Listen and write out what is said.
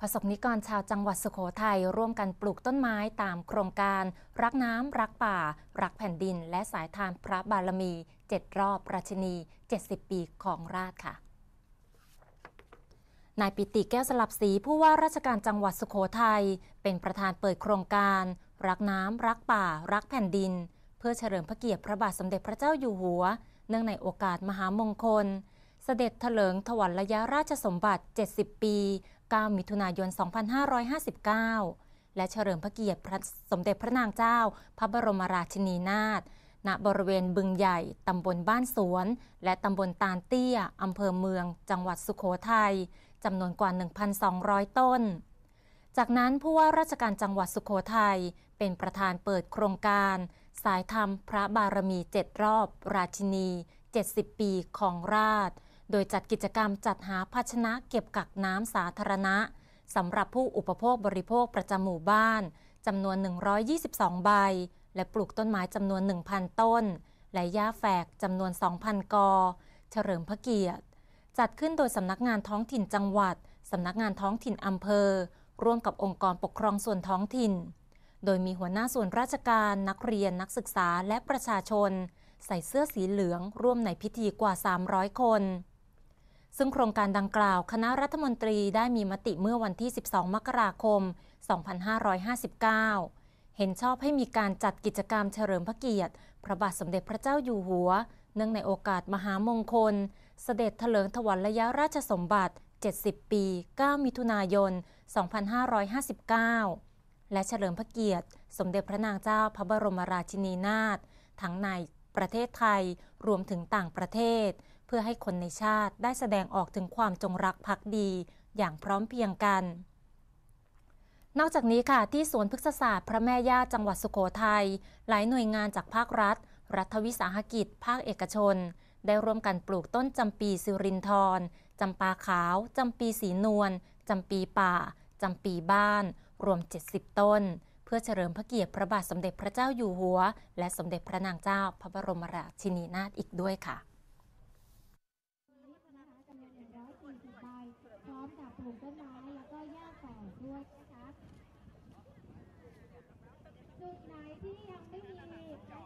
ประสบนิกรชาวจังหวัดสุโขทัยร่วมกันปลูกต้นไม้ตามโครงการ รักน้ำรักป่า รักแผ่นดิน และสายทานพระบารมี7รอบประชนี 70 ปีของราชค่ะ นายปิติแก้วสลับสีผู้ว่าราชการจังหวัดสุโขทัยเป็นประธานเปิดโครงการ รักน้ำรักป่า รักแผ่นดิน เพื่อเฉลิมพระเกียรติพระบาทสมเด็จพระเจ้าอยู่หัว เนื่องในโอกาสมหามงคล เสด็จเถลิงถวัลยราชสมบัติ 70 ปี9 มิถุนายน 2559 และเฉลิมพระเกียรติสมเด็จพระนางเจ้าพระบรมราชินีนาถณบริเวณบึงใหญ่ ตำบลบ้านสวน และตำบลตาลเตี้ย อำเภอเมืองจังหวัดสุโขทยัยจำนวนกว่า 1,200 ต้น จากนั้นผู้ว่าราชการจังหวัดสุโขทยัยเป็นประธานเปิดโครงการ สายธรรมพระบารมีเจ็ดรอบ ราชินี 70 ปีของราชโดยจัดกิจกรรมจัดหาภาชนะเก็บกักน้ำสาธารณะสำหรับผู้อุปโภคบริโภคประจำหมู่บ้านจำนวน 122 ใบ และปลูกต้นไม้จำนวน 1,000 ต้น และหญ้าแฝกจำนวน 2,000กอเฉลิมพระเกียรติ จัดขึ้นโดยสำนักงานท้องถิ่นจังหวัดสำนักงานท้องถิ่นอำเภอ ร่วมกับองค์กรปกครองส่วนท้องถิ่น โดยมีหัวหน้าส่วนราชการนักเรียนนักศึกษาและประชาชน ใส่เสื้อสีเหลืองร่วมในพิธีกว่า 300 คนซึ่งโครงการดังกล่าวคณะรัฐมนตรีได้มีมติเมื่อวันที่ 12 มกราคม 2559 เห็นชอบให้มีการจัดกิจกรรมเฉลิมพระเกียรติพระบาทสมเด็จพระเจ้าอยู่หัว เนื่องในโอกาสมหามงคล เสด็จถลิงถวัลระยะราชสมบัติ 70 ปี 9 มิถุนายน 2559 และเฉลิมพระเกียรติ สมเด็จพระนางเจ้าพระบรมราชินีนาถ ทั้งในประเทศไทยรวมถึงต่างประเทศเพื่อให้คนในชาติได้แสดงออกถึงความจงรักภักดี อย่างพร้อมเพียงกัน นอกจากนี้ค่ะที่สวนพฤกษศาสตร์พระแม่ย่าจังหวัดสุโขทยัยหลายหน่วยงานจากภาครัฐ รัฐวิสาหกิจภาคเอกชน ได้ร่วมกันปลูกต้นจำปีสิรินทรจำปาขาวจำปีสีนวลจำปีป่าจำปีบ้าน รวม 70 ต้น เพื่อเฉลิมพระเกียรติพระบาทสมเด็จพระเจ้าอยู่หัว และสมเด็จพระนางเจ้าพระบรมราชินีนาถอีกด้วยค่ะต้นไม้แล้วก็หญ้าแฝกด้วยนะคะจุดไหนที่ยังไม่มี